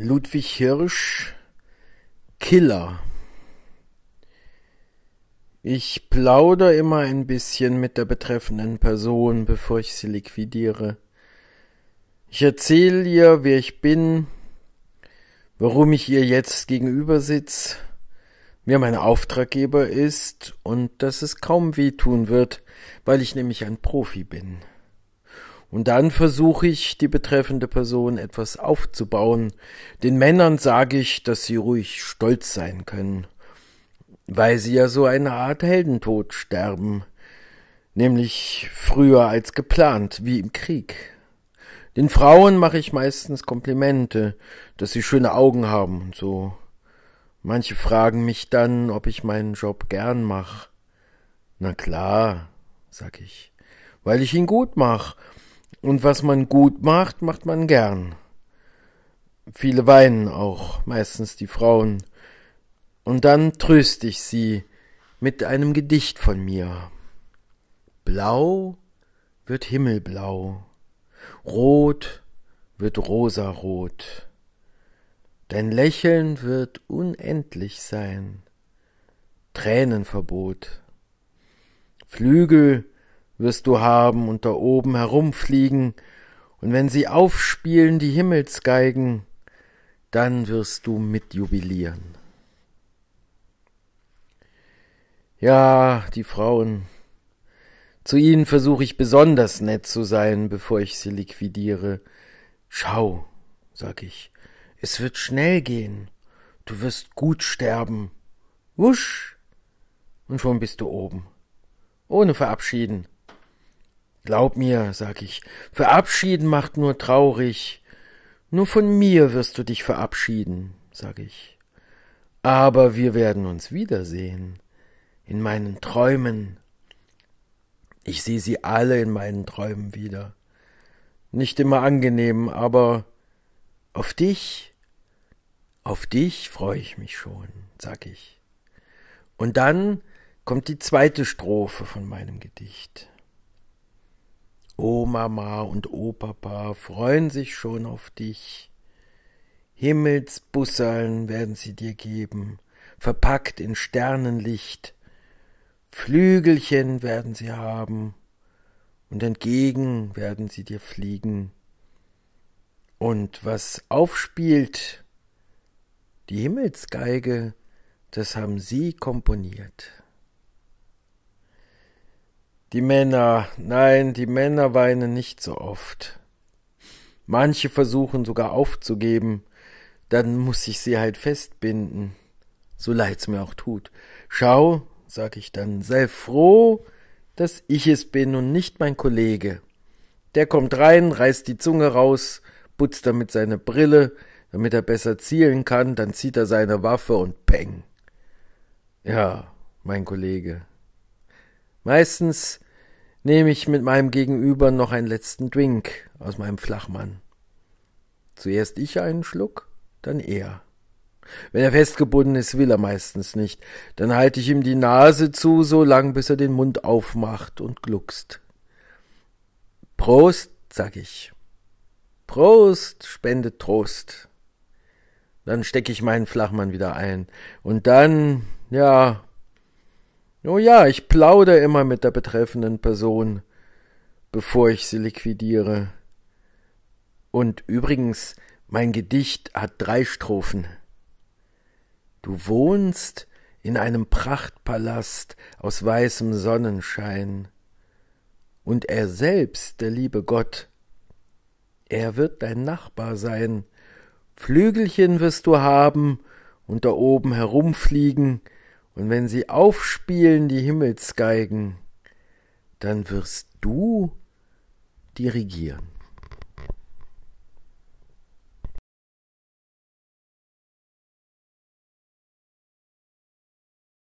Ludwig Hirsch Killer. Ich plaudere immer ein bisschen mit der betreffenden Person, bevor ich sie liquidiere. Ich erzähle ihr, wer ich bin, warum ich ihr jetzt gegenüber sitze, wer mein Auftraggeber ist und dass es kaum wehtun wird, weil ich nämlich ein Profi bin. Und dann versuche ich, die betreffende Person etwas aufzubauen. Den Männern sage ich, dass sie ruhig stolz sein können, weil sie ja so eine Art Heldentod sterben, nämlich früher als geplant, wie im Krieg. Den Frauen mache ich meistens Komplimente, dass sie schöne Augen haben und so. Manche fragen mich dann, ob ich meinen Job gern mache. Na klar, sag ich, weil ich ihn gut mache und was man gut macht, macht man gern. Viele weinen auch, meistens die Frauen. Und dann tröste ich sie mit einem Gedicht von mir. Blau wird himmelblau, rot wird rosarot. Dein Lächeln wird unendlich sein. Tränenverbot. Flügel wirst du haben und da oben herumfliegen, und wenn sie aufspielen die Himmelsgeigen, dann wirst du mitjubilieren. Ja, die Frauen. Zu ihnen versuche ich besonders nett zu sein, bevor ich sie liquidiere. Schau, sag ich, es wird schnell gehen. Du wirst gut sterben. Wusch! Und schon bist du oben. Ohne verabschieden. Glaub mir, sag ich, verabschieden macht nur traurig. Nur von mir wirst du dich verabschieden, sag ich. Aber wir werden uns wiedersehen. In meinen Träumen. Ich sehe sie alle in meinen Träumen wieder. Nicht immer angenehm, aber auf dich, auf dich freue ich mich schon, sag ich. Und dann kommt die zweite Strophe von meinem Gedicht. O Mama und O Papa freuen sich schon auf dich. Himmelsbusseln werden sie dir geben, verpackt in Sternenlicht. Flügelchen werden sie haben und entgegen werden sie dir fliegen. Und was aufspielt, die Himmelsgeige, das haben sie komponiert. Die Männer, nein, die Männer weinen nicht so oft. Manche versuchen sogar aufzugeben, dann muss ich sie halt festbinden, so leid's mir auch tut. Schau, sag ich dann, sei froh, dass ich es bin und nicht mein Kollege. Der kommt rein, reißt die Zunge raus, putzt damit seine Brille, damit er besser zielen kann, dann zieht er seine Waffe und peng. Ja, mein Kollege, Meistens nehme ich mit meinem Gegenüber noch einen letzten Drink aus meinem Flachmann. Zuerst ich einen Schluck, dann er. Wenn er festgebunden ist, will er meistens nicht. Dann halte ich ihm die Nase zu, so lang, bis er den Mund aufmacht und gluckst. Prost, sag ich. Prost spendet Trost. Dann stecke ich meinen Flachmann wieder ein. Und dann, ja, Oh ja, ich plaudere immer mit der betreffenden Person, bevor ich sie liquidiere. Und übrigens, mein Gedicht hat drei Strophen. Du wohnst in einem Prachtpalast aus weißem Sonnenschein, und er selbst, der liebe Gott, er wird dein Nachbar sein, Flügelchen wirst du haben und da oben herumfliegen, und wenn sie aufspielen die Himmelsgeigen, dann wirst du dirigieren.